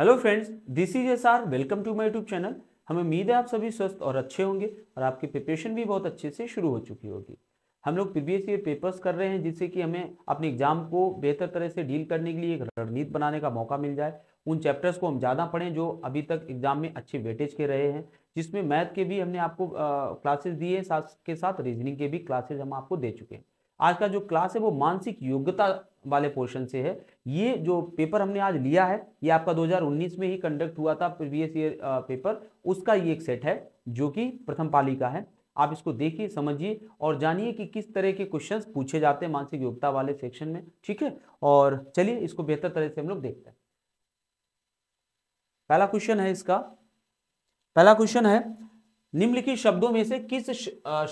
Hello friends this is S R welcome to my YouTube channel हमें उम्मीद है आप सभी स्वस्थ और अच्छे होंगे और आपकी प्रिपरेशन भी बहुत अच्छे से शुरू हो चुकी होगी हम लोग प्रीवियस ईयर पेपर्स कर रहे हैं जिससे कि हमें अपने एग्जाम को बेहतर तरह से डील करने के लिए एक रणनीति बनाने का मौका मिल जाए उन चैप्टर्स को हम ज़्यादा पढ़ें जो अभी तक एग्जाम में अच्छे वेटेज के रहे हैं जिसमें मैथ के भी हमने आपको क्लासेस दिए हैं साथ के साथ रीजनिंग के भी क्लासेज हम आपको दे चुके हैं आज का जो क्लास है वो मानसिक योग्यता वाले पोर्शन से है ये जो पेपर हमने आज लिया है ये आपका 2019 में ही कंडक्ट हुआ था प्रीवियस ईयर पेपर उसका ये एक सेट है जो कि प्रथम पाली का है आप इसको देखिए समझिए और जानिए कि किस तरह के क्वेश्चंस पूछे जाते हैं मानसिक योग्यता वाले सेक्शन में ठीक है और चलिए इसको बेहतर तरह से हम लोग देखते हैं पहला क्वेश्चन है इसका पहला क्वेश्चन है निम्नलिखित शब्दों में से किस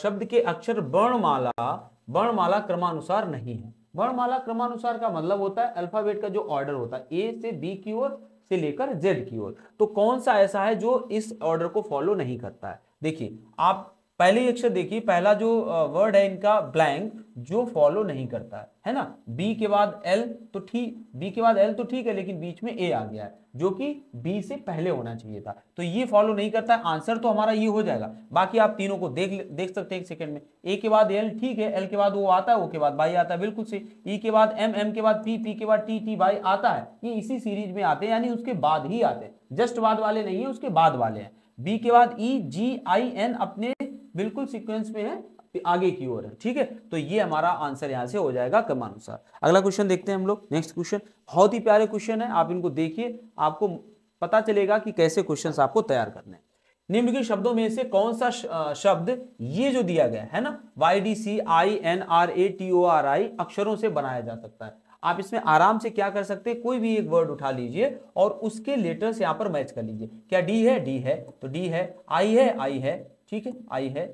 शब्द के अक्षर वर्णमाला वर्णमाला क्रमानुसार नहीं है वर्णमाला क्रमानुसार का मतलब होता है अल्फाबेट का जो ऑर्डर होता है ए से बी की ओर से लेकर जेड की ओर तो कौन सा ऐसा है जो इस ऑर्डर को फॉलो नहीं करता है देखिए आप पहले अक्षर देखिए पहला जो वर्ड है इनका ब्लैंक जो फॉलो नहीं करता है है ना बी के बाद एल तो ठीक बी के बाद एल तो ठीक है लेकिन बीच में ए आ गया है जो कि बी से पहले होना चाहिए था तो ये फॉलो नहीं करता है आंसर तो हमारा ये हो जाएगा बाकी आप तीनों को देख देख सकते हैं एक सेकंड में ए के बाद एल ठीक है एल के बाद वो आता है वो के बाद बाई आता है बिल्कुल से ई e के बाद एम एम के बाद पी पी के बाद टी टी बाई आता है ये इसी सीरीज में आते हैं यानी उसके बाद ही आते हैं जस्ट बाद वाले नहीं है उसके बाद वाले हैं बी के बाद ई जी आई एन अपने बिल्कुल सीक्वेंस में है आगे की ओर है ठीक है तो ये हमारा आंसर यहाँ से हो जाएगा क्रमानुसार अगला क्वेश्चन देखते हैं हम लोग नेक्स्ट क्वेश्चन बहुत ही प्यारे क्वेश्चन है आप इनको देखिए आपको पता चलेगा कि कैसे क्वेश्चन आपको तैयार करने हैं निम्न के शब्दों में से कौन सा शब्द ये जो दिया गया है ना Y D C I N R A T O R I अक्षरों से बनाया जा सकता है आप इसमें आराम से क्या कर सकते हैं कोई भी एक वर्ड उठा लीजिए और उसके लेटर्स यहाँ पर मैच कर लीजिए क्या डी है डी है तो डी है आई है आई है ठीक है आई है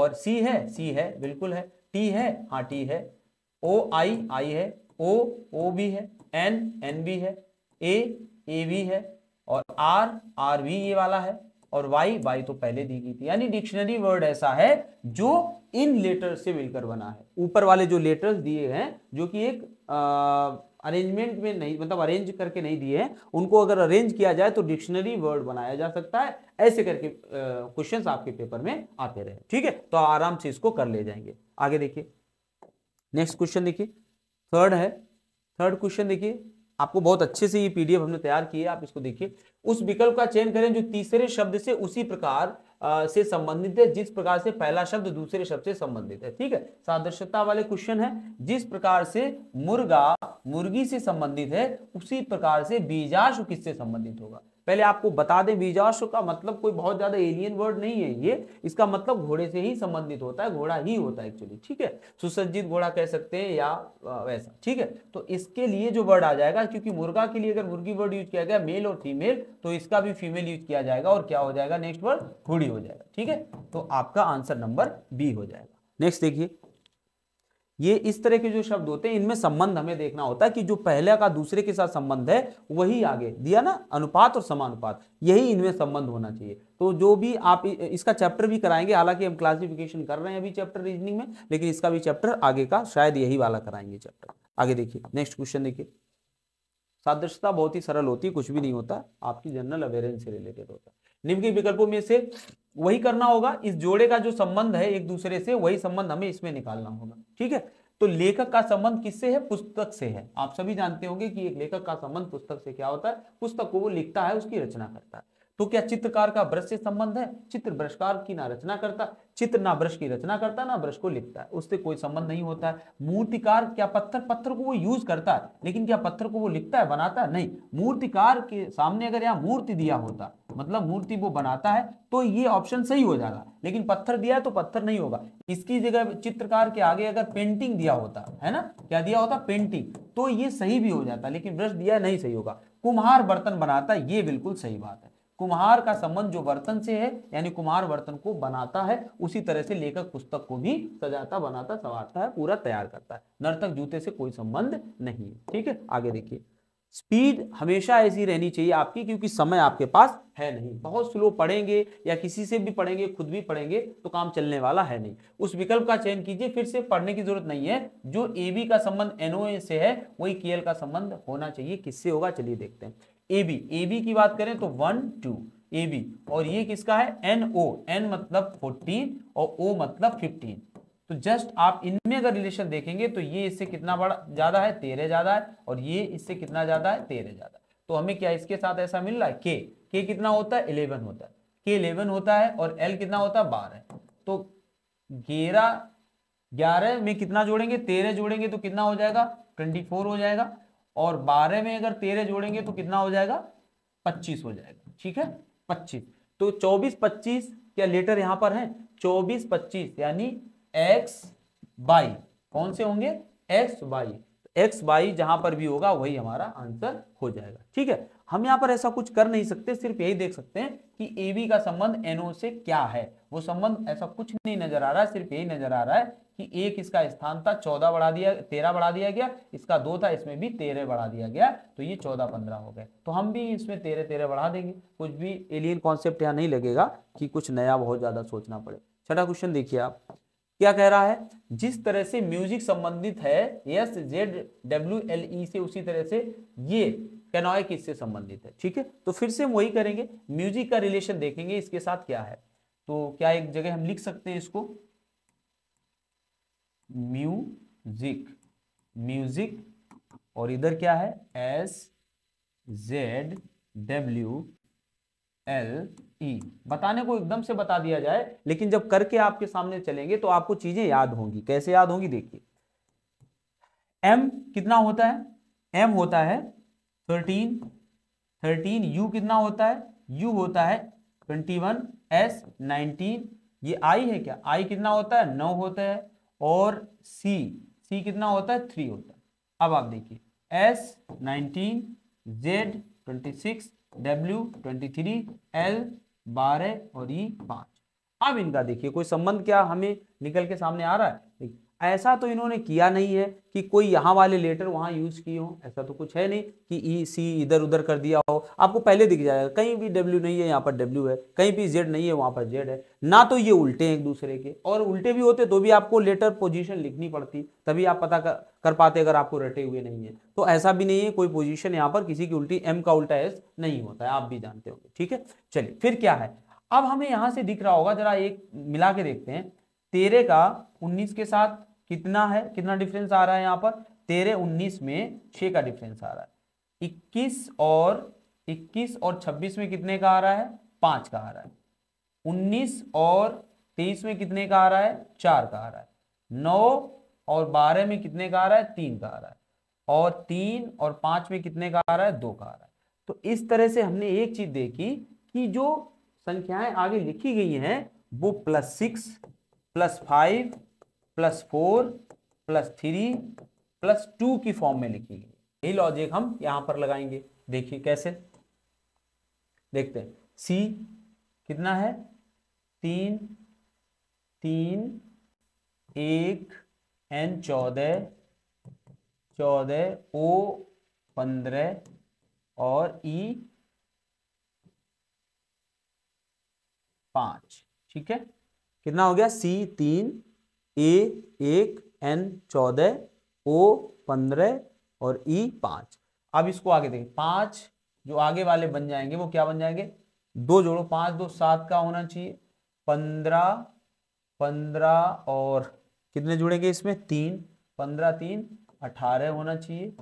और सी है सी है बिल्कुल है टी है हाँ टी है ओ आई आई है ओ ओ भी है एन एन भी है ए ए भी है और आर आर भी ये वाला है और वाई वाई तो पहले दी गई थी यानी डिक्शनरी वर्ड ऐसा है जो इन लेटर से मिलकर बना है ऊपर वाले जो लेटर्स दिए हैं जो कि एक आ, अरेंजमेंट में नहीं मतलब अरेंज करके नहीं दिए हैं उनको अगर अरेंज किया जाए तो डिक्शनरी वर्ड बनाया जा सकता है ऐसे करके क्वेश्चंस आपके पेपर में आते रहे ठीक है तो आराम से इसको कर ले जाएंगे आगे देखिए नेक्स्ट क्वेश्चन देखिए थर्ड है थर्ड क्वेश्चन देखिए आपको बहुत अच्छे से ये पीडीएफ हमने तैयार की है आप इसको देखिए उस विकल्प का चयन करें जो तीसरे शब्द से उसी प्रकार आ, से संबंधित है जिस प्रकार से पहला शब्द दूसरे शब्द से संबंधित है ठीक है सादृश्यता वाले क्वेश्चन है जिस प्रकार से मुर्गा मुर्गी से संबंधित है उसी प्रकार से बीजाशु किससे संबंधित होगा पहले आपको बता दें बीजाश्व का मतलब कोई बहुत ज्यादा एलियन वर्ड नहीं है ये इसका मतलब घोड़े से ही संबंधित होता है घोड़ा ही होता है एक्चुअली ठीक है सुसज्जित घोड़ा कह सकते हैं या वैसा ठीक है तो इसके लिए जो वर्ड आ जाएगा क्योंकि मुर्गा के लिए अगर मुर्गी वर्ड यूज किया गया मेल और फीमेल तो इसका भी फीमेल यूज किया जाएगा और क्या हो जाएगा नेक्स्ट वर्ड घोड़ी हो जाएगा ठीक है तो आपका आंसर नंबर बी हो जाएगा नेक्स्ट देखिए ये इस तरह के जो शब्द होते हैं इनमें संबंध हमें देखना होता है कि जो पहले का दूसरे के साथ संबंध है वही आगे दिया ना अनुपात और समानुपात यही इनमें संबंध होना चाहिए तो जो भी आप इसका चैप्टर भी कराएंगे हालांकि हम क्लासिफिकेशन कर रहे हैं अभी चैप्टर रीजनिंग में लेकिन इसका भी चैप्टर आगे का शायद यही वाला कराएंगे चैप्टर आगे देखिए नेक्स्ट क्वेश्चन देखिए सादृश्यता बहुत ही सरल होती है कुछ भी नहीं होता आपकी जनरल अवेयरेंस से रिलेटेड होता है निम्नलिखित विकल्पों में से वही करना होगा इस जोड़े का जो संबंध है एक दूसरे से वही संबंध हमें इसमें निकालना होगा ठीक है तो लेखक का संबंध किससे है पुस्तक से है आप सभी जानते होंगे कि एक लेखक का संबंध पुस्तक से क्या होता है पुस्तक को वो लिखता है उसकी रचना करता है तो क्या चित्रकार का ब्रश से संबंध है चित्र ब्रशकार की ना रचना करता चित्र ना ब्रश की रचना करता ना ब्रश को लिखता है उससे कोई संबंध नहीं होता है मूर्तिकार क्या पत्थर पत्थर को वो यूज करता है लेकिन क्या पत्थर को वो लिखता है बनाता है नहीं मूर्तिकार के सामने अगर यहाँ मूर्ति दिया होता मतलब मूर्ति वो बनाता है तो ये ऑप्शन सही हो जाएगा लेकिन पत्थर दिया है तो पत्थर नहीं होगा इसकी जगह चित्रकार के आगे अगर पेंटिंग दिया होता है ना क्या दिया होता पेंटिंग तो ये सही भी हो जाता लेकिन ब्रश दिया नहीं सही होगा कुम्हार बर्तन बनाता ये बिल्कुल सही बात है कुम्हार का संबंध जो वर्तन से है यानी कुम्हार वर्तन को बनाता है उसी तरह से लेखक पुस्तक को भी सजाता बनाता संवारता है पूरा तैयार करता है नर्तक जूते से कोई संबंध नहीं है ठीक है आगे देखिए स्पीड हमेशा ऐसी रहनी चाहिए आपकी क्योंकि समय आपके पास है नहीं बहुत स्लो पढ़ेंगे या किसी से भी पढ़ेंगे खुद भी पढ़ेंगे तो काम चलने वाला है नहीं उस विकल्प का चयन कीजिए फिर से पढ़ने की जरूरत नहीं है जो ए बी का संबंध एनओए से है वही के का संबंध होना चाहिए किससे होगा चलिए देखते हैं ए बी ए बी की बात करें तो वन टू ए बी और ये किसका है एन ओ एन मतलब फोर्टीन और ओ मतलब फिफ्टीन तो जस्ट आप इनमें अगर रिलेशन देखेंगे तो ये इससे कितना बड़ा ज्यादा है तेरह ज्यादा है और ये इससे कितना ज्यादा है तेरह ज्यादा तो हमें क्या इसके साथ ऐसा मिल रहा है के के कितना होता है इलेवन होता है के इलेवन होता है और एल कितना होता है बारह तो ग्यारह ग्यारह में कितना जोड़ेंगे तेरह जोड़ेंगे तो कितना हो जाएगा ट्वेंटी फोर हो जाएगा और बारह में अगर तेरह जोड़ेंगे तो कितना हो जाएगा पच्चीस हो जाएगा ठीक है पच्चीस तो चौबीस पच्चीस क्या लेटर यहां पर है चौबीस पच्चीस यानी एक्स बाई कौन से होंगे एक्स बाई तो एक्स बाई जहां पर भी होगा वही हमारा आंसर हो जाएगा ठीक है हम यहां पर ऐसा कुछ कर नहीं सकते सिर्फ यही देख सकते हैं कि ए बी का संबंध एनओ से क्या है वो संबंध ऐसा कुछ नहीं नजर आ रहा है सिर्फ यही नजर आ रहा है कि एक इसका स्थान था चौदह बढ़ा दिया तेरह बढ़ा दिया गया इसका दो था इसमें भी तेरह बढ़ा दिया गया तो ये चौदह पंद्रह हो गए तो हम भी इसमें तेरह तेरह बढ़ा देंगे कुछ भी एलियन कॉन्सेप्ट यहाँ नहीं लगेगा कि कुछ नया बहुत ज्यादा सोचना पड़े छठा क्वेश्चन देखिए आप क्या कह रहा है जिस तरह से म्यूजिक संबंधित है S Z W L E से उसी तरह से ये कैनॉइक इससे संबंधित है ठीक है तो फिर से हम वही करेंगे म्यूजिक का रिलेशन देखेंगे इसके साथ क्या है तो क्या एक जगह हम लिख सकते हैं इसको म्यूजिक म्यूजिक और इधर क्या है S Z W L E बताने को एकदम से बता दिया जाए लेकिन जब करके आपके सामने चलेंगे तो आपको चीजें याद होंगी कैसे याद होंगी देखिए एम कितना होता है एम होता है थर्टीन थर्टीन यू कितना होता है यू होता है ट्वेंटी वन एस नाइनटीन ये आई है क्या आई कितना होता है नौ होता है और सी सी कितना होता है थ्री होता है अब आप देखिए S nineteen Z twenty six W twenty three L बारह और ई e पाँच अब इनका देखिए कोई संबंध क्या हमें निकल के सामने आ रहा है देखिए ऐसा तो इन्होंने किया नहीं है कि कोई यहाँ वाले लेटर वहाँ यूज़ किए हों ऐसा तो कुछ है नहीं कि ई सी इधर उधर कर दिया हो आपको पहले दिख जाएगा कहीं भी डब्ल्यू नहीं है यहाँ पर डब्ल्यू है कहीं भी जेड नहीं है वहाँ पर जेड है ना तो ये उल्टे हैं एक दूसरे के और उल्टे भी होते तो भी आपको लेटर पोजिशन लिखनी पड़ती तभी आप पता कर, कर पाते अगर आपको रटे हुए नहीं है तो ऐसा भी नहीं है कोई पोजिशन यहाँ पर किसी की उल्टी एम का उल्टा एस नहीं होता है आप भी जानते होंगे ठीक है चलिए फिर क्या है अब हमें यहाँ से दिख रहा होगा जरा एक मिला के देखते हैं तेरह का उन्नीस के साथ कितना है कितना डिफरेंस आ रहा है यहाँ पर तेरह उन्नीस में छः का डिफरेंस आ रहा है इक्कीस और इक्कीस और छब्बीस में कितने का आ रहा है पाँच का आ रहा है उन्नीस और तेईस में कितने का आ रहा है चार का आ रहा है नौ और बारह में कितने का आ रहा है तीन का आ रहा है और तीन और पाँच में कितने का आ रहा है दो का आ रहा है तो इस तरह से हमने एक चीज़ देखी कि जो संख्याएं आगे लिखी गई हैं वो plus six plus five plus four plus three plus two की फॉर्म में लिखी गई यही लॉजिक हम यहां पर लगाएंगे देखिए कैसे देखते हैं सी कितना है तीन तीन एक एन चौदह चौदह ओ पंद्रह और ई e पांच ठीक है कितना हो गया सी तीन ए एक एन चौदह ओ पंद्रह और ई पांच अब इसको आगे देखें पांच जो आगे वाले बन जाएंगे वो क्या बन जाएंगे दो जोड़ो पांच दो सात का होना चाहिए पंद्रह पंद्रह और कितने जुड़ेंगे इसमें तीन पंद्रह तीन अठारह होना चाहिए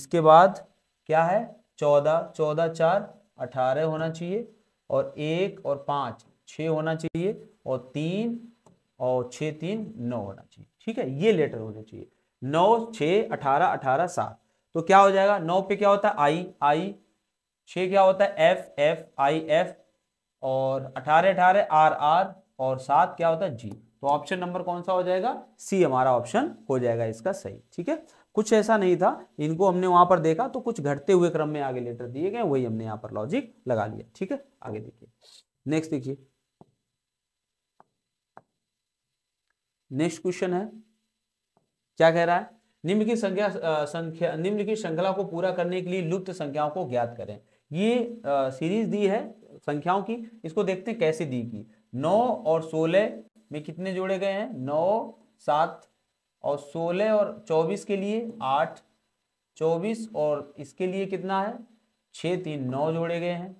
इसके बाद क्या है चौदह चौदह चार अठारह होना चाहिए और एक और पाँच छ होना चाहिए और तीन और छः तीन नौ होना चाहिए ठीक है ये लेटर होने चाहिए नौ छः अठारह अठारह सात तो क्या हो जाएगा नौ पे क्या होता है आई आई छ क्या होता है एफ एफ आई एफ और अठारह अठारह आर आर और सात क्या होता है जी तो ऑप्शन नंबर कौन सा हो जाएगा सी हमारा ऑप्शन हो जाएगा इसका सही ठीक है कुछ ऐसा नहीं था इनको हमने वहां पर देखा तो कुछ घटते हुए क्रम में आगे लेटर दिए गए वही हमने यहाँ पर लॉजिक लगा लिया ठीक है आगे देखिए नेक्स्ट देखिए नेक्स्ट क्वेश्चन है क्या कह रहा है निम्न की संख्या संख्या निम्न की श्रृंखला को पूरा करने के लिए लुप्त संख्याओं को ज्ञात करें ये आ, सीरीज दी है संख्याओं की इसको देखते हैं कैसे दी की नौ और सोलह में कितने जोड़े गए हैं नौ सात और सोलह और चौबीस के लिए आठ चौबीस और इसके लिए कितना है छः तीन नौ जोड़े गए हैं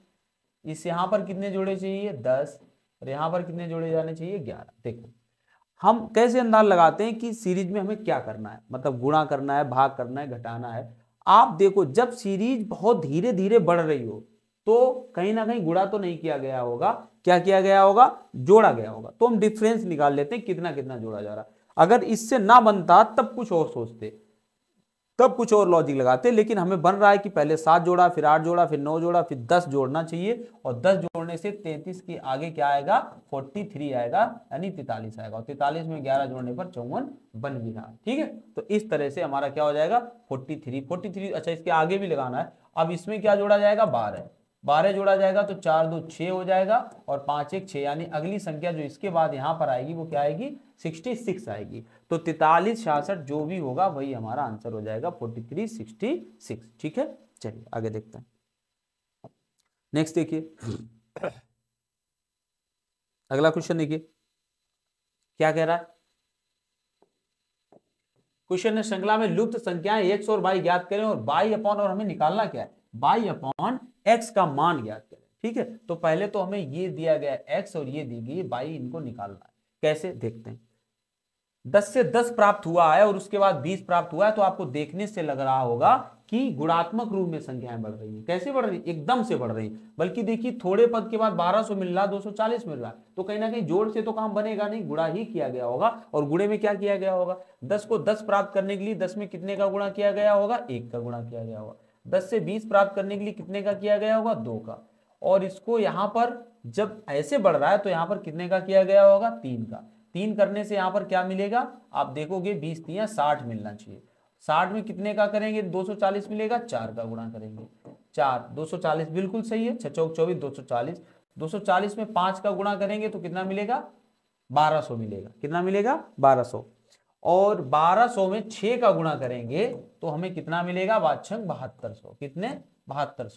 इस यहाँ पर कितने जोड़े चाहिए दस और यहाँ पर कितने जोड़े जाने चाहिए ग्यारह देखो हम कैसे अंदाज लगाते हैं कि सीरीज में हमें क्या करना है मतलब गुणा करना है भाग करना है घटाना है आप देखो जब सीरीज बहुत धीरे धीरे बढ़ रही हो तो कहीं ना कहीं गुणा तो नहीं किया गया होगा क्या किया गया होगा जोड़ा गया होगा तो हम डिफरेंस निकाल लेते हैं कितना कितना जोड़ा जा रहा है अगर इससे ना बनता तब कुछ और सोचते तब कुछ और लॉजिक लगाते लेकिन हमें बन रहा है कि पहले सात जोड़ा फिर आठ जोड़ा फिर नौ जोड़ा फिर दस जोड़ना चाहिए और दस जोड़ने से तैतीस के आगे क्या आएगा फोर्टी थ्री आएगा यानी तैतालीस आएगा और तैतालीस में ग्यारह जोड़ने पर चौवन बन भी रहा ठीक है तो इस तरह से हमारा क्या हो जाएगा फोर्टी थ्री फोर्टी थ्री अच्छा इसके आगे भी लगाना है अब इसमें क्या जोड़ा जाएगा बारह बारह जोड़ा जाएगा तो चार दो छः हो जाएगा और पाँच एक छः यानी अगली संख्या जो इसके बाद यहाँ पर आएगी वो क्या आएगी सिक्सटी सिक्स आएगी तो तैतालीस छियासठ जो भी होगा वही हमारा आंसर हो जाएगा फोर्टी थ्री सिक्सटी सिक्स ठीक है चलिए आगे देखते हैं नेक्स्ट देखिए अगला क्वेश्चन देखिए क्या कह रहा है क्वेश्चन है श्रृंखला में लुप्त संख्याएं सौ और बाई ज्ञात करें और बाई अपॉन और हमें निकालना क्या है बाई अपॉन एक्स का मान ज्ञात करें ठीक है तो पहले तो हमें ये दिया गया एक्स और ये दी गई बाई इनको निकालना है कैसे देखते हैं दस से दस प्राप्त हुआ है और उसके बाद बीस प्राप्त हुआ है तो आपको देखने से लग रहा होगा कि गुणात्मक रूप में संख्याएं बढ़ रही हैं कैसे बढ़ रही है? एकदम से बढ़ रही है बल्कि देखिए थोड़े पद के बाद 1200 मिल रहा 240 मिल रहा तो कहीं ना कहीं जोड़ से तो काम बनेगा नहीं गुणा ही किया गया होगा और गुणे में क्या किया गया होगा दस को दस प्राप्त करने के लिए दस में कितने का गुणा किया गया होगा एक का गुणा किया गया होगा दस से बीस प्राप्त करने के लिए कितने का किया गया होगा दो का और इसको यहाँ पर जब ऐसे बढ़ रहा है तो यहाँ पर कितने का किया गया होगा तीन का तीन करने से यहाँ पर क्या मिलेगा आप देखोगे बीस तीन साठ मिलना चाहिए साठ में कितने का करेंगे दो सौ चालीस मिलेगा चार का गुणा करेंगे चार दो सौ चालीस बिल्कुल सही है छः चौक चौबीस दो सौ चालीस दो सौ चालीस में पाँच का गुणा करेंगे तो कितना मिलेगा सौ मिलेगा कितना मिलेगा सौ और 1200 में 6 का गुणा करेंगे तो हमें कितना मिलेगा वाचक बहत्तर कितने बहत्तर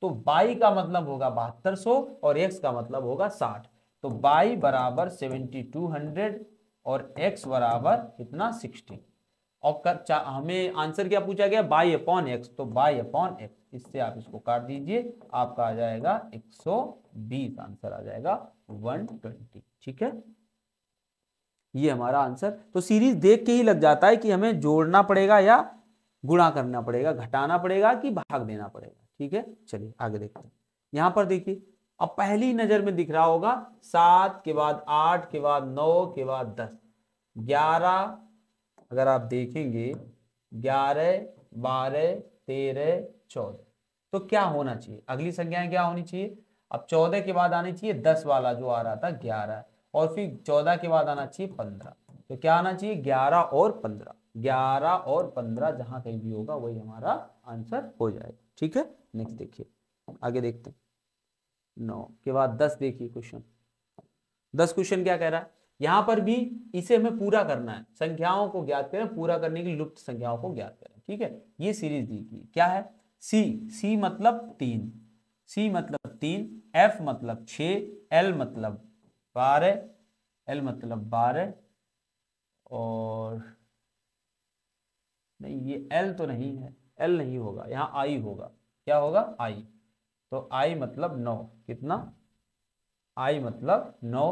तो बाई का मतलब होगा बहत्तर सौ और एक्स का मतलब होगा साठ तो बाई बराबर सेवेंटी टू हंड्रेड और एक्स बराबर कितना सिक्सटी और कर हमें आंसर क्या पूछा गया बाई अपॉन एक्स तो बाई अपॉन एक्स इससे आप इसको काट दीजिए आपका आ जाएगा 120 आंसर आ जाएगा 120 ठीक है ये हमारा आंसर तो सीरीज देख के ही लग जाता है कि हमें जोड़ना पड़ेगा या गुणा करना पड़ेगा घटाना पड़ेगा कि भाग देना पड़ेगा ठीक है चलिए आगे देखते हैं यहां पर देखिए अब पहली नजर में दिख रहा होगा सात के बाद आठ के बाद नौ के बाद दस ग्यारह अगर आप देखेंगे ग्यारह बारह तेरह चौदह तो क्या होना चाहिए अगली संख्याएं क्या होनी चाहिए अब चौदह के बाद आनी चाहिए दस वाला जो आ रहा था ग्यारह और फिर चौदह के बाद आना चाहिए पंद्रह तो क्या आना चाहिए ग्यारह और पंद्रह ग्यारह और पंद्रह जहां कहीं भी होगा वही हमारा आंसर हो जाएगा ठीक है नेक्स्ट देखिए आगे देखते हैं नौ के बाद दस देखिए क्वेश्चन दस क्वेश्चन क्या कह रहा है यहां पर भी इसे हमें पूरा करना है संख्याओं को ज्ञात करें पूरा करने के लिए लुप्त संख्याओं को ज्ञात करें ठीक है ये सीरीज दी क्या है सी सी मतलब तीन सी मतलब तीन एफ मतलब छ एल मतलब बारह एल मतलब बारह और नहीं ये एल तो नहीं है एल नहीं होगा यहाँ आई होगा क्या होगा आई तो आई मतलब नौ कितना आई मतलब नौ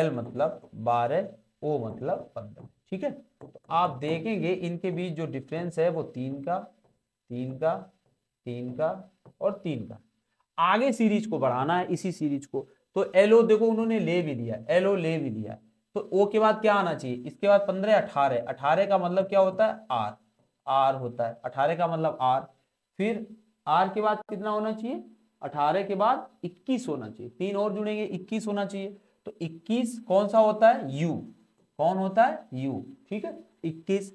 एल मतलब बारह ओ मतलब पंद्रह ठीक है तो आप देखेंगे इनके बीच जो डिफरेंस है वो तीन का तीन का तीन का और तीन का आगे सीरीज को बढ़ाना है इसी सीरीज को तो एलो देखो उन्होंने ले भी दिया एल ले भी दिया तो ओ के बाद क्या आना चाहिए इसके बाद पंद्रह अठारह अठारह का मतलब क्या होता है आर आर होता है अठारह का मतलब आर फिर आर के बाद कितना होना चाहिए अठारह के बाद इक्कीस होना चाहिए तीन और जुड़ेंगे इक्कीस होना चाहिए तो इक्कीस कौन सा होता है यू कौन होता है यू ठीक है इक्कीस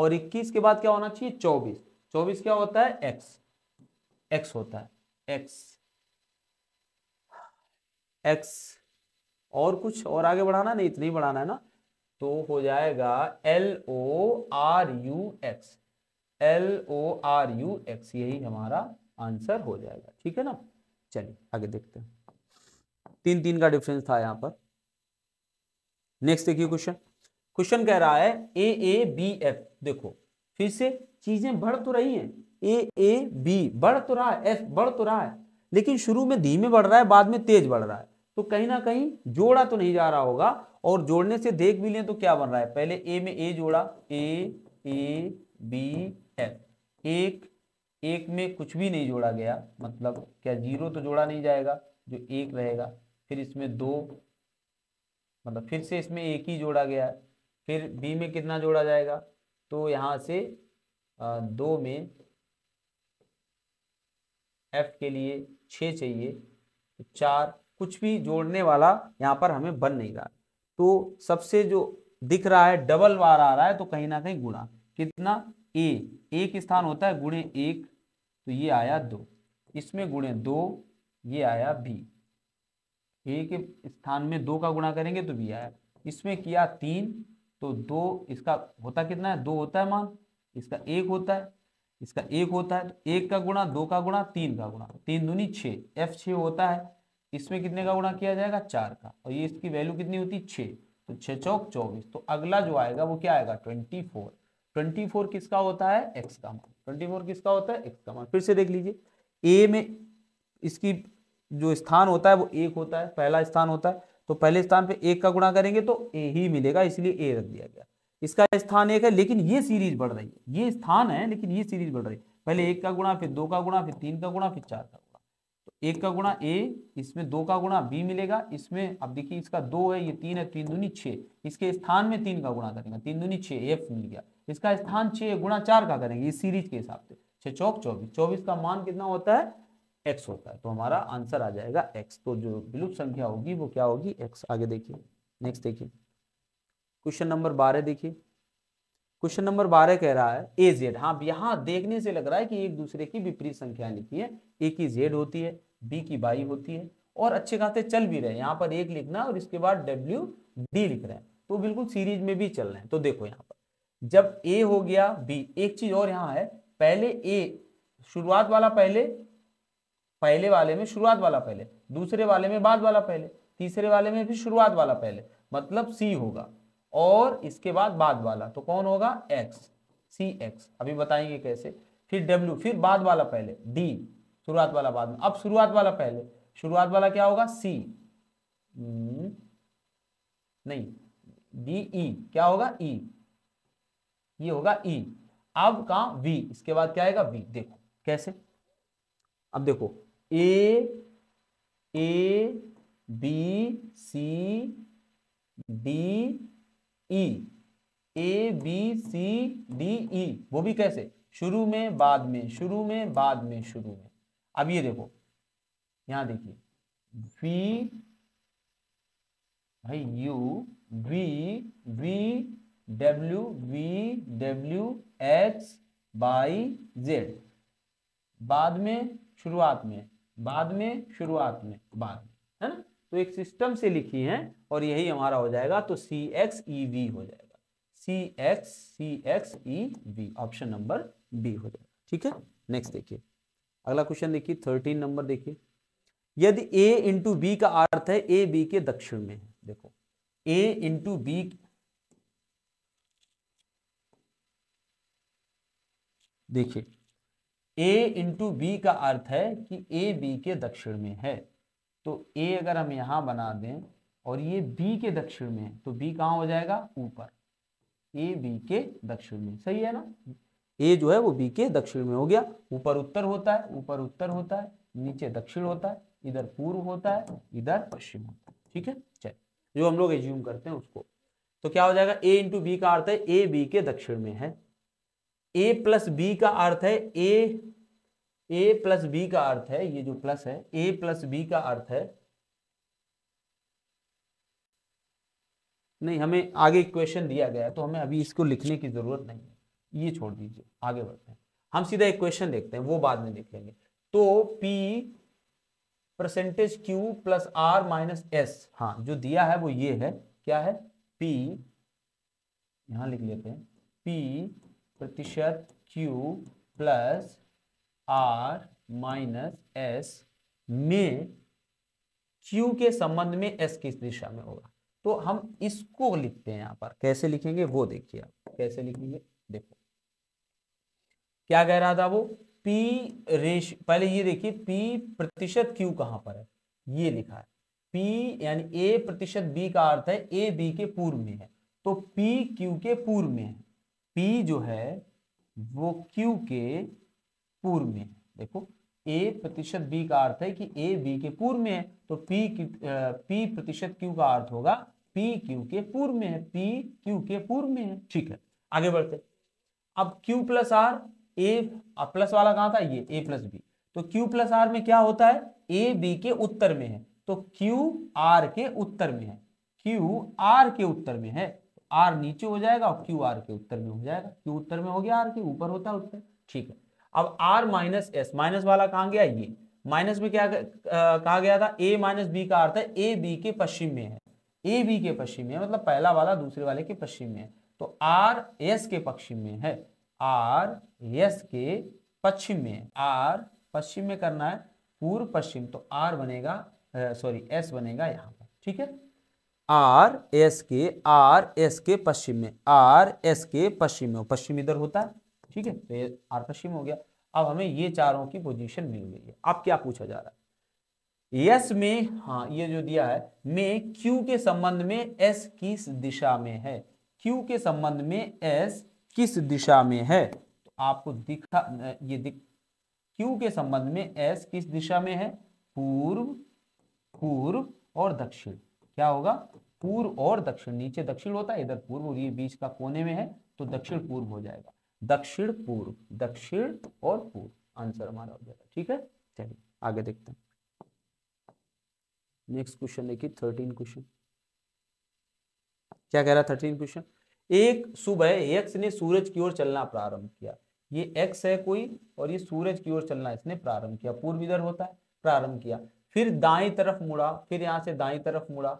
और इक्कीस के बाद क्या होना चाहिए चौबीस चौबीस क्या होता है एक्स एक्स होता है एक्स एक्स और कुछ और आगे बढ़ाना नहीं इतना ही बढ़ाना है ना तो हो जाएगा L O R U X L O R U X यही हमारा आंसर हो जाएगा ठीक है ना चलिए आगे देखते हैं तीन तीन का डिफरेंस था यहां पर नेक्स्ट देखिए क्वेश्चन क्वेश्चन कह रहा है ए ए बी एफ देखो फिर से चीजें बढ़ तो रही हैं ए ए बी बढ़ तो रहा है एफ बढ़ तो रहा है लेकिन शुरू में धीमे बढ़ रहा है बाद में तेज बढ़ रहा है तो कहीं ना कहीं जोड़ा तो नहीं जा रहा होगा और जोड़ने से देख भी लें तो क्या बन रहा है पहले ए में ए जोड़ा ए ए बी एफ एक एक में कुछ भी नहीं जोड़ा गया मतलब क्या जीरो तो जोड़ा नहीं जाएगा जो एक रहेगा फिर इसमें दो मतलब फिर से इसमें एक ही जोड़ा गया फिर बी में कितना जोड़ा जाएगा तो यहाँ से दो में एफ के लिए छः चाहिए तो चार कुछ भी जोड़ने वाला यहाँ पर हमें बन नहीं रहा तो सबसे जो दिख रहा है डबल बार आ रहा है तो कहीं ना कहीं गुणा कितना ए एक स्थान होता है गुणे एक तो ये आया दो इसमें गुणे दो ये आया बी ए के स्थान में दो का गुणा करेंगे तो बी आया इसमें किया तीन तो दो इसका होता कितना है दो होता है मान इसका एक होता है इसका एक होता है तो एक का गुणा दो का गुणा तीन का गुणा तीन दूनी छः एफ छः होता है इसमें कितने का गुणा किया जाएगा चार का और ये इसकी वैल्यू कितनी होती है छः तो छः चौक चौबीस तो अगला जो आएगा वो क्या आएगा ट्वेंटी फोर ट्वेंटी फोर किसका होता है एक्स का मान ट्वेंटी फोर किसका होता है एक्स का मान फिर से देख लीजिए ए में इसकी जो स्थान होता है वो एक होता है पहला स्थान होता है तो पहले स्थान पर एक का गुणा करेंगे तो ए ही मिलेगा इसलिए ए रख दिया गया इसका स्थान एक है लेकिन ये सीरीज बढ़ रही है ये स्थान है लेकिन ये सीरीज बढ़ रही है पहले एक का गुणा फिर दो का गुणा फिर तीन का गुणा फिर चार का एक का गुणा ए इसमें दो का गुणा बी मिलेगा इसमें अब देखिए इसका दो है ये तीन है तीन दूनी छः इसके स्थान में तीन का गुणा करेंगे तीन दूनी छः एफ मिल गया इसका स्थान छः गुणा चार का करेंगे इस सीरीज के हिसाब से छः चौक चौबीस चौबीस का मान कितना होता है एक्स होता है तो हमारा आंसर आ जाएगा एक्स तो जो विलुप्त संख्या होगी वो क्या होगी एक्स आगे देखिए नेक्स्ट देखिए क्वेश्चन नंबर बारह देखिए क्वेश्चन नंबर बारह कह रहा है ए जेड हाँ यहाँ देखने से लग रहा है कि एक दूसरे की विपरीत संख्या लिखी है ए की जेड होती है बी की बाई होती है और अच्छे खाते चल भी रहे हैं यहाँ पर एक लिखना और इसके बाद डब्ल्यू डी लिख रहे हैं तो बिल्कुल सीरीज में भी चल रहे हैं तो देखो यहाँ पर जब ए हो गया बी एक चीज और यहाँ है पहले ए शुरुआत वाला पहले पहले वाले में शुरुआत वाला पहले दूसरे वाले में बाद वाला पहले तीसरे वाले में भी शुरुआत वाला पहले मतलब सी होगा और इसके बाद बाद वाला तो कौन होगा एक्स सी एक्स अभी बताएंगे कैसे फिर डब्ल्यू फिर बाद वाला पहले डी शुरुआत वाला बाद में अब शुरुआत वाला पहले शुरुआत वाला क्या होगा सी hmm. नहीं डी ई e। क्या होगा ई e। ये होगा ई e। अब कहा वी इसके बाद क्या आएगा वी देखो कैसे अब देखो A A B C D E A B C D E वो भी कैसे शुरू में बाद में शुरू में बाद में शुरू में अब ये देखो यहां देखिए वी भाई U V V W V W H Y Z बाद में शुरुआत में बाद में शुरुआत में बाद में है ना तो एक सिस्टम से लिखी है और यही हमारा हो जाएगा तो सी एक्स ई वी हो जाएगा C X C X E V option number B हो जाएगा ठीक है नेक्स्ट देखिए अगला क्वेश्चन देखिए थर्टीन नंबर देखिए यदि ए इंटू बी का अर्थ है ए बी के दक्षिण में देखो ए इंटू बी देखिए ए इंटू बी का अर्थ है कि ए बी के दक्षिण में है तो ए अगर हम यहां बना दें और ये बी के दक्षिण में है तो बी कहां हो जाएगा ऊपर ए बी के दक्षिण में सही है ना ए जो है वो बी के दक्षिण में हो गया ऊपर उत्तर होता है ऊपर उत्तर होता है नीचे दक्षिण होता है इधर पूर्व होता है इधर पश्चिम होता है ठीक है चलिए जो हम लोग एज्यूम करते हैं उसको तो क्या हो जाएगा ए इंटू बी का अर्थ है ए बी के दक्षिण में है ए प्लस बी का अर्थ है ए ए प्लस बी का अर्थ है ये जो प्लस है ए प्लस बी का अर्थ है नहीं हमें आगे क्वेश्चन दिया गया तो हमें अभी इसको लिखने की जरूरत नहीं ये छोड़ दीजिए आगे बढ़ते हैं हम सीधा एक क्वेश्चन देखते हैं वो बाद में लेंगे तो P percentage Q plus R minus S हाँ जो दिया है वो ये है क्या है P यहां लिख लेते हैं P प्रतिशत Q plus R minus S में Q के संबंध में S किस दिशा में होगा तो हम इसको लिखते हैं यहां पर कैसे लिखेंगे वो देखिए आप कैसे लिखेंगे देखो क्या कह रहा था वो पी रेश पहले ये देखिए पी प्रतिशत क्यू कहां पर है ये लिखा है पी यानी ए प्रतिशत बी का अर्थ है ए बी के पूर्व में है तो पी क्यू के पूर्व में है पी जो है वो क्यू के पूर्व में है देखो ए प्रतिशत बी का अर्थ है कि ए बी के पूर्व में है तो पी पी प्रतिशत क्यू का अर्थ होगा पी क्यू के पूर्व में है पी क्यू के पूर्व में है ठीक है आगे बढ़ते अब Q plus R A plus वाला कहा था ये a प्लस बी तो Q प्लस आर में क्या होता है a b के उत्तर में है तो Q R के उत्तर में है Q R के उत्तर में है R नीचे हो जाएगा और Q R के उत्तर में हो जाएगा Q उत्तर में हो गया R के ऊपर होता है उत्तर ठीक है अब R माइनस एस माइनस वाला कहा गया ये माइनस में क्या कहा गया था ए माइनस बी का अर्थ है ए बी के पश्चिम में है ए बी के पश्चिम में है मतलब पहला वाला दूसरे वाले के पश्चिम में है तो आर एस के पश्चिम में है आर यस के पश्चिम में आर पश्चिम में करना है पूर्व पश्चिम तो आर बनेगा सॉरी एस बनेगा यहाँ पर ठीक है आर एस के आर एस के पश्चिम में आर एस के पश्चिम में पश्चिम इधर होता है ठीक है तो आर पश्चिम हो गया अब हमें ये चारों की पोजीशन मिल गई है अब क्या पूछा जा रहा है यस में हाँ ये जो दिया है में क्यू के संबंध में एस किस दिशा में है क्यू के संबंध में एस किस दिशा में है तो आपको दिखा ये दिख क्यू के संबंध में एस किस दिशा में है पूर्व पूर्व और दक्षिण क्या होगा पूर्व और दक्षिण नीचे दक्षिण होता है इधर पूर्व और ये बीच का कोने में है तो दक्षिण पूर्व हो जाएगा दक्षिण पूर्व दक्षिण और पूर्व आंसर हमारा हो जाएगा ठीक है चलिए आगे देखते हैं नेक्स्ट क्वेश्चन देखिए थर्टीन क्वेश्चन क्या कह रहा थर्टीन क्वेश्चन एक सुबह एक्स ने सूरज की ओर चलना प्रारंभ किया ये एक्स है कोई और ये सूरज की ओर चलना इसने प्रारंभ किया पूर्व इधर होता है प्रारंभ किया फिर दाई तरफ मुड़ा फिर यहाँ से दाई तरफ मुड़ा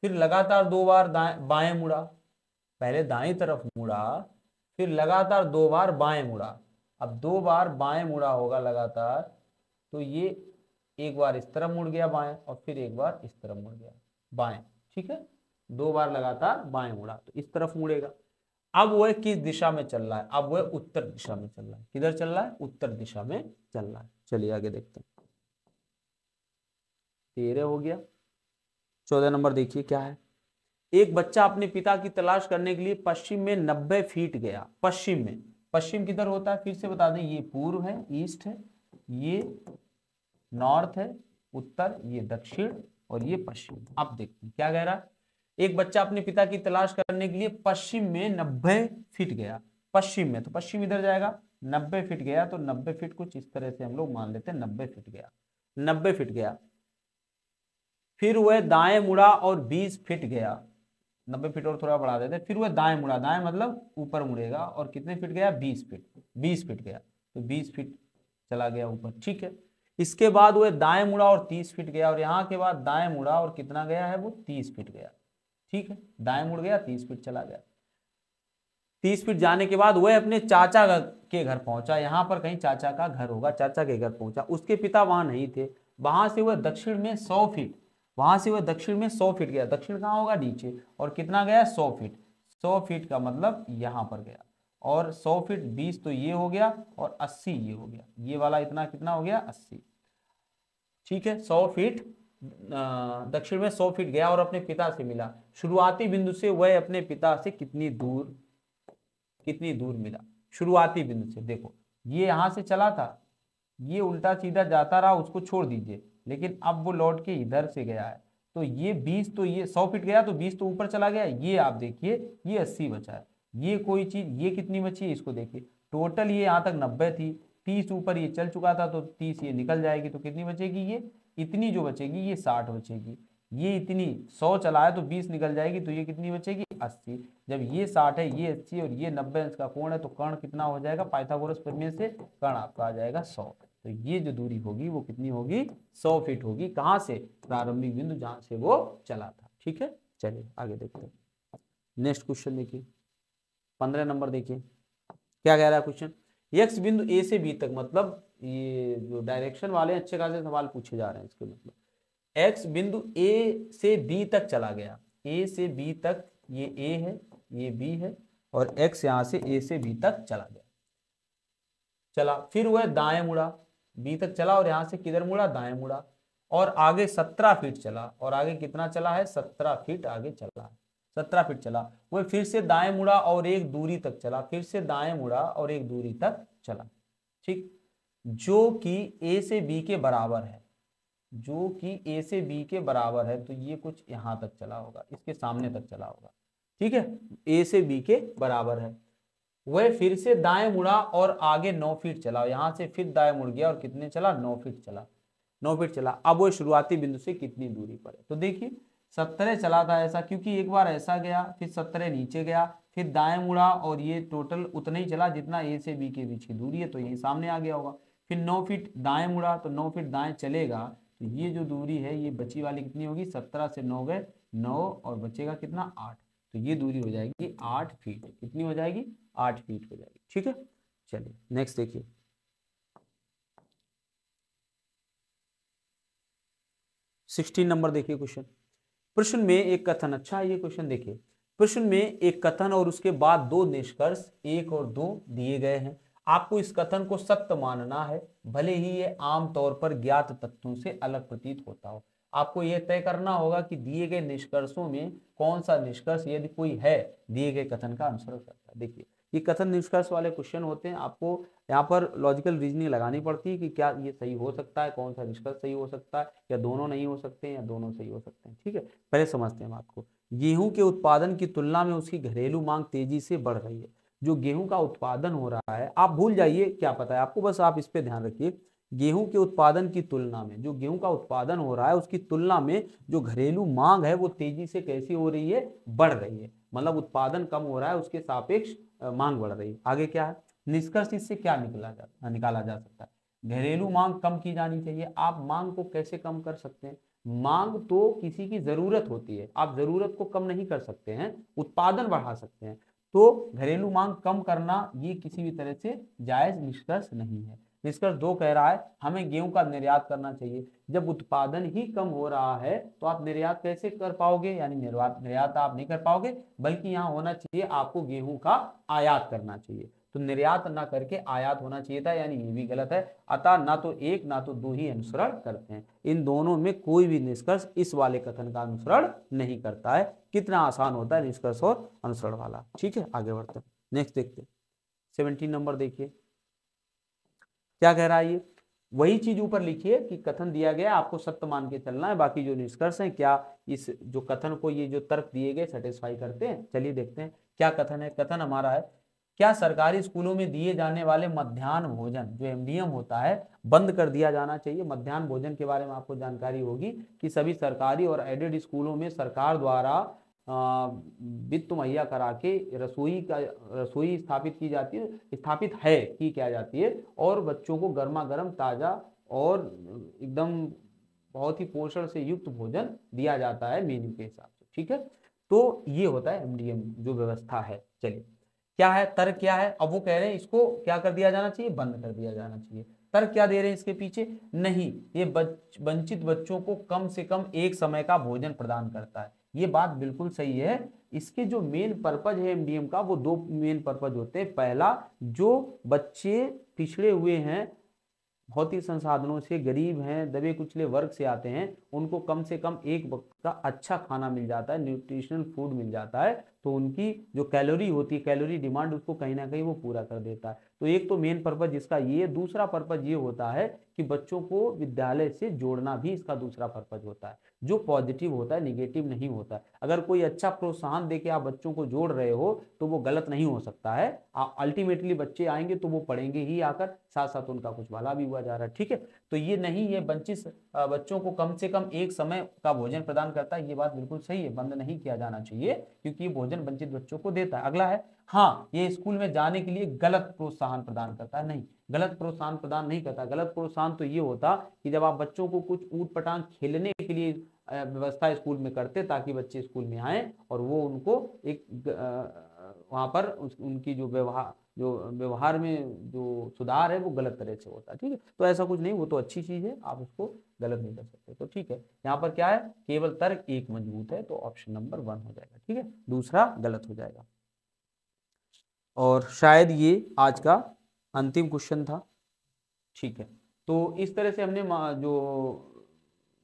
फिर लगातार दो बार बाएं मुड़ा पहले दाई तरफ मुड़ा फिर लगातार दो बार बाएं मुड़ा अब दो बार बाएं मुड़ा होगा लगातार तो ये एक बार इस तरफ मुड़ गया बाएं और फिर एक बार इस तरफ मुड़ गया बाएं ठीक है दो बार लगातार बाएं मुड़ा तो इस तरफ मुड़ेगा अब वह किस दिशा में चल रहा है अब वह उत्तर दिशा में चल रहा है किधर चल रहा है उत्तर दिशा में चल रहा है चलिए आगे देखते हैं तेरह हो गया चौदह नंबर देखिए क्या है एक बच्चा अपने पिता की तलाश करने के लिए पश्चिम में नब्बे फीट गया पश्चिम में पश्चिम किधर होता है फिर से बता दें ये पूर्व है ईस्ट है ये नॉर्थ है उत्तर ये दक्षिण और ये पश्चिम अब देखते हैं क्या कह रहा है एक बच्चा अपने पिता की तलाश करने के लिए पश्चिम में नब्बे फीट गया पश्चिम में तो पश्चिम इधर जाएगा नब्बे फीट गया तो नब्बे फीट कुछ इस तरह से हम लोग मान लेते हैं नब्बे फीट गया नब्बे फीट गया फिर वह दाएं मुड़ा और बीस फीट गया नब्बे फीट और थोड़ा बढ़ा देते फिर वह दाएं मुड़ा दाएं मतलब ऊपर मुड़ेगा और कितने फिट गया बीस फिट बीस फिट गया तो बीस फिट चला गया ऊपर ठीक है इसके बाद वह दाएं मुड़ा और तीस फिट गया और यहाँ के बाद दाएं मुड़ा और कितना गया है वो तीस फिट गया ठीक है दाएं मुड़ गया तीस फीट चला गया तीस फीट जाने के बाद वह अपने चाचा के घर पहुंचा यहां पर कहीं चाचा का घर होगा चाचा के घर पहुंचा उसके पिता वहां नहीं थे वहां से वह दक्षिण में सौ फीट वहां से वह दक्षिण में सौ फीट गया दक्षिण कहाँ होगा नीचे और कितना गया सौ फीट सौ फीट का मतलब यहां पर गया और सौ फीट बीस तो ये हो गया और अस्सी ये हो गया ये वाला इतना कितना हो गया अस्सी ठीक है सौ फीट दक्षिण में सौ फीट गया और अपने पिता से मिला शुरुआती बिंदु से वह अपने पिता से कितनी दूर कितनी दूर मिला शुरुआती बिंदु से देखो ये यहाँ से चला था ये उल्टा सीधा जाता रहा उसको छोड़ दीजिए लेकिन अब वो लौट के इधर से गया है तो ये बीस तो ये सौ फीट गया तो बीस तो ऊपर चला गया ये आप देखिए ये अस्सी बचा है ये कोई चीज ये कितनी बची है इसको देखिए टोटल ये यहाँ तक नब्बे थी तीस ऊपर ये चल चुका था तो तीस ये निकल जाएगी तो कितनी बचेगी ये इतनी जो बचेगी ये साठ बचेगी ये इतनी सौ चलाया तो बीस निकल जाएगी तो ये कितनी बचेगी अस्सी जब ये साठ है ये अस्सी और ये नब्बे इसका कोण है तो कर्ण कितना हो जाएगा पाइथागोरस प्रमेय से कर्ण आपका आ जाएगा सौ तो ये जो दूरी होगी वो कितनी होगी सौ फीट होगी कहाँ से प्रारंभिक बिंदु जहां से वो चला था ठीक है चलिए आगे देखते हैं नेक्स्ट क्वेश्चन देखिए पंद्रह नंबर देखिए क्या कह रहा है क्वेश्चन यक्ष बिंदु ए से बी तक मतलब ये जो डायरेक्शन वाले अच्छे खासे सवाल पूछे जा रहे हैं इसके मतलब एक्स बिंदु ए से बी तक चला गया ए से बी तक ये ए है ये बी है और एक्स यहाँ से ए से बी तक चला गया चला फिर वह दाएं मुड़ा बी तक चला और यहाँ से किधर मुड़ा दाएं मुड़ा और आगे सत्रह फीट चला और आगे कितना चला है सत्रह फीट आगे चला है सत्रह फीट चला वह फिर से दाएं मुड़ा और एक दूरी तक चला फिर से दाएं मुड़ा और एक दूरी तक चला ठीक जो कि ए से बी के बराबर है जो कि ए से बी के बराबर है तो ये कुछ यहां तक चला होगा इसके सामने तक चला होगा ठीक है ए से बी के बराबर है वह फिर से दाएं मुड़ा और आगे नौ फीट चला यहाँ से फिर दाएं मुड़ गया और कितने चला नौ फीट चला नौ फीट चला अब वो शुरुआती बिंदु से कितनी दूरी पर है तो देखिए सत्रह चला था ऐसा क्योंकि एक बार ऐसा गया फिर सत्रह नीचे गया फिर दाएं मुड़ा और ये टोटल उतना ही चला जितना ए से बी के बीच की दूरी है तो यही सामने आ गया होगा फिर नौ फीट दाएं मुड़ा तो नौ फीट दाएं चलेगा तो ये जो दूरी है ये बची वाली कितनी होगी सत्रह से नौ गए नौ और बचेगा कितना आठ तो ये दूरी हो जाएगी आठ फीट कितनी हो जाएगी आठ फीट हो जाएगी ठीक है चलिए नेक्स्ट देखिए सिक्सटीन नंबर देखिए क्वेश्चन प्रश्न में एक कथन अच्छा ये क्वेश्चन देखिए प्रश्न में एक कथन और उसके बाद दो निष्कर्ष एक और दो दिए गए हैं आपको इस कथन को सत्य मानना है भले ही ये आमतौर पर ज्ञात तत्वों से अलग प्रतीत होता हो आपको यह तय करना होगा कि दिए गए निष्कर्षों में कौन सा निष्कर्ष यदि कोई है दिए गए कथन का आंसर हो सकता है देखिए ये कथन निष्कर्ष वाले क्वेश्चन होते हैं आपको यहाँ पर लॉजिकल रीजनिंग लगानी पड़ती है कि क्या ये सही हो सकता है कौन सा निष्कर्ष सही हो सकता है या दोनों नहीं हो सकते हैं या दोनों सही हो सकते हैं ठीक है पहले समझते हैं बात को गेहूं के उत्पादन की तुलना में उसकी घरेलू मांग तेजी से बढ़ रही है जो गेहूं का उत्पादन हो रहा है आप भूल जाइए क्या पता है आपको बस आप इस पर ध्यान रखिए गेहूं के उत्पादन की तुलना में जो गेहूं का उत्पादन हो रहा है उसकी तुलना में जो घरेलू मांग है वो तेजी से कैसी हो रही है बढ़ रही है मतलब उत्पादन कम हो रहा है उसके सापेक्ष मांग बढ़ रही है आगे क्या है निष्कर्ष इससे क्या निकला जा निकाला जा सकता है घरेलू मांग कम की जानी चाहिए आप मांग को कैसे कम कर सकते हैं मांग तो किसी की जरूरत होती है आप जरूरत को कम नहीं कर सकते हैं उत्पादन बढ़ा सकते हैं तो घरेलू मांग कम करना ये किसी भी तरह से जायज निष्कर्ष नहीं है निष्कर्ष दो कह रहा है हमें गेहूं का निर्यात करना चाहिए जब उत्पादन ही कम हो रहा है तो आप निर्यात कैसे कर पाओगे यानी निर्यात निर्यात आप नहीं कर पाओगे बल्कि यहाँ होना चाहिए आपको गेहूं का आयात करना चाहिए तो निर्यात ना करके आयात होना चाहिए था यानी ये भी गलत है अतः ना तो एक ना तो दो ही अनुसरण करते हैं इन दोनों में कोई भी निष्कर्ष इस वाले कथन का अनुसरण नहीं करता है कितना आसान होता है निष्कर्ष और अनुसरण वाला ठीक है आगे बढ़ते हैं नेक्स्ट देखते सेवेंटीन नंबर देखिए क्या कह रहा है ये वही चीज ऊपर लिखिए कि कथन दिया गया आपको सत्य मान के चलना है बाकी जो निष्कर्ष है क्या इस जो कथन को ये जो तर्क दिए गए सेटिस्फाई करते हैं चलिए देखते हैं क्या कथन है कथन हमारा है क्या सरकारी स्कूलों में दिए जाने वाले मध्यान्ह भोजन जो एमडीएम होता है बंद कर दिया जाना चाहिए मध्यान्ह भोजन के बारे में आपको जानकारी होगी कि सभी सरकारी और एडेड स्कूलों में सरकार द्वारा वित्त मुहैया करा के रसोई का रसोई स्थापित की जाती है स्थापित है की क्या जाती है और बच्चों को गर्मा गर्म ताज़ा और एकदम बहुत ही पोषण से युक्त भोजन दिया जाता है मेन्यू के हिसाब से ठीक है तो ये होता है एमडीएम जो व्यवस्था है चलिए क्या है तर्क क्या है अब वो कह रहे हैं इसको क्या कर दिया जाना चाहिए बंद कर दिया जाना चाहिए तर्क क्या दे रहे हैं इसके पीछे नहीं ये वंचित बच्चों को कम से कम एक समय का भोजन प्रदान करता है ये बात बिल्कुल सही है इसके जो मेन पर्पज है एमडीएम का वो दो मेन पर्पज होते हैं पहला जो बच्चे पिछड़े हुए हैं भौतिक संसाधनों से गरीब हैं दबे कुचले वर्ग से आते हैं उनको कम से कम एक वक्त का अच्छा खाना मिल जाता है न्यूट्रिशनल फूड मिल जाता है तो उनकी जो कैलोरी होती है कैलोरी डिमांड उसको कहीं ना कहीं वो पूरा कर देता है तो एक तो मेन पर्पज इसका ये दूसरा पर्पज ये होता है कि बच्चों को विद्यालय से जोड़ना भी इसका दूसरा पर्पज होता है जो पॉजिटिव होता है निगेटिव नहीं होता है अगर कोई अच्छा प्रोत्साहन दे के आप बच्चों को जोड़ रहे हो तो वो गलत नहीं हो सकता है अल्टीमेटली बच्चे आएंगे तो वो पढ़ेंगे ही आकर साथ साथ उनका कुछ भला भी हुआ जा रहा है ठीक है तो ये नहीं ये वंचित बच्चों को कम से कम एक समय का भोजन प्रदान करता है ये बात बिल्कुल सही है बंद नहीं किया जाना चाहिए क्योंकि ये भोजन वंचित बच्चों को देता है अगला है हाँ ये स्कूल में जाने के लिए गलत प्रोत्साहन प्रदान करता है नहीं गलत प्रोत्साहन प्रदान नहीं करता गलत प्रोत्साहन तो ये होता कि जब आप बच्चों को कुछ ऊट पटांग खेलने के लिए व्यवस्था स्कूल में करते ताकि बच्चे स्कूल में आए और वो उनको एक वहाँ पर उनकी जो व्यवहार जो व्यवहार में जो सुधार है वो गलत तरह से होता है ठीक है तो ऐसा कुछ नहीं वो तो अच्छी चीज़ है आप उसको गलत नहीं कर सकते तो ठीक है यहाँ पर क्या है केवल तर्क एक मजबूत है तो ऑप्शन नंबर वन हो जाएगा ठीक है दूसरा गलत हो जाएगा और शायद ये आज का अंतिम क्वेश्चन था ठीक है तो इस तरह से हमने जो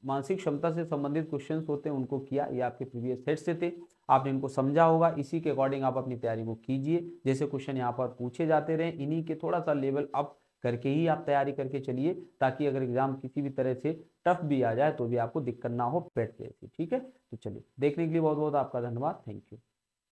मानसिक क्षमता से संबंधित क्वेश्चंस होते हैं उनको किया ये आपके प्रीवियस सेट से थे आपने इनको समझा होगा इसी के अकॉर्डिंग आप अपनी तैयारी को कीजिए जैसे क्वेश्चन यहाँ पर पूछे जाते रहे इन्हीं के थोड़ा सा लेवल अप करके ही आप तैयारी करके चलिए ताकि अगर एग्जाम किसी भी तरह से टफ भी आ जाए तो भी आपको दिक्कत ना हो पेट पे ठीक है तो चलिए देखने के लिए बहुत बहुत आपका धन्यवाद थैंक यू